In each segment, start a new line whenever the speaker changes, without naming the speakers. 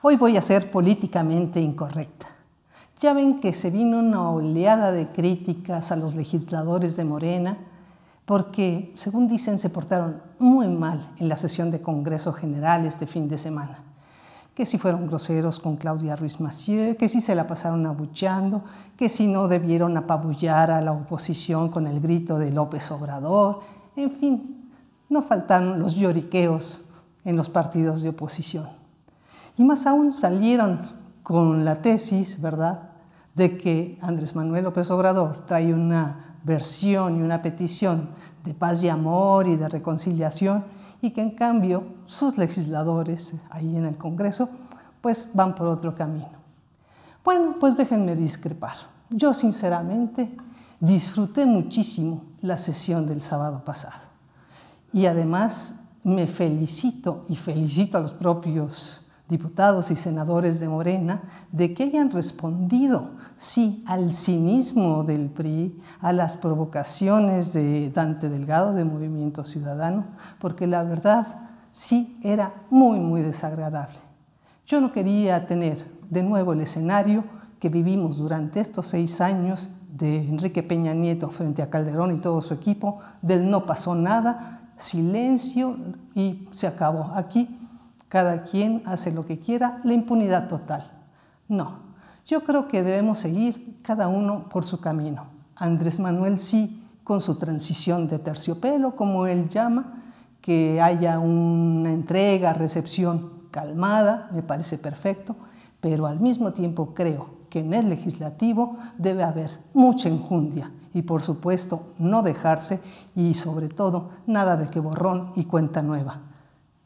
Hoy voy a ser políticamente incorrecta. Ya ven que se vino una oleada de críticas a los legisladores de Morena porque, según dicen, se portaron muy mal en la sesión de Congreso General este fin de semana. Que si fueron groseros con Claudia Ruiz Massieu, que si se la pasaron abucheando, que si no debieron apabullar a la oposición con el grito de López Obrador, en fin, no faltaron los lloriqueos en los partidos de oposición. Y más aún salieron con la tesis, ¿verdad?, de que Andrés Manuel López Obrador trae una versión y una petición de paz y amor y de reconciliación y que en cambio sus legisladores ahí en el Congreso pues van por otro camino. Bueno, pues déjenme discrepar. Yo sinceramente disfruté muchísimo la sesión del sábado pasado y además me felicito y felicito a los propios diputados y senadores de Morena de que hayan respondido, sí, al cinismo del PRI, a las provocaciones de Dante Delgado de Movimiento Ciudadano, porque la verdad sí era muy, muy desagradable. Yo no quería tener de nuevo el escenario que vivimos durante estos seis años de Enrique Peña Nieto frente a Calderón y todo su equipo, del no pasó nada, silencio y se acabó aquí cada quien hace lo que quiera, la impunidad total. No, yo creo que debemos seguir cada uno por su camino. Andrés Manuel sí, con su transición de terciopelo, como él llama, que haya una entrega, recepción calmada, me parece perfecto, pero al mismo tiempo creo que en el legislativo debe haber mucha enjundia y por supuesto no dejarse y sobre todo nada de que borrón y cuenta nueva.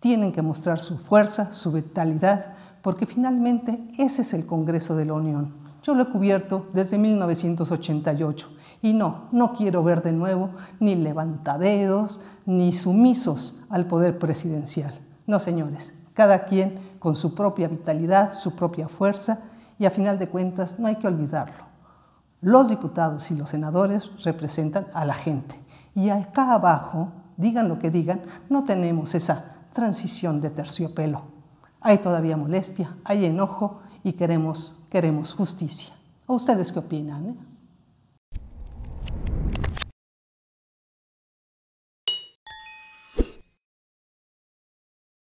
Tienen que mostrar su fuerza, su vitalidad, porque finalmente ese es el Congreso de la Unión. Yo lo he cubierto desde 1988 y no, no quiero ver de nuevo ni levantadedos ni sumisos al poder presidencial. No, señores, cada quien con su propia vitalidad, su propia fuerza y a final de cuentas no hay que olvidarlo. Los diputados y los senadores representan a la gente y acá abajo, digan lo que digan, no tenemos esa transición de terciopelo. Hay todavía molestia, hay enojo y queremos, queremos justicia. ¿O ustedes qué opinan? Eh?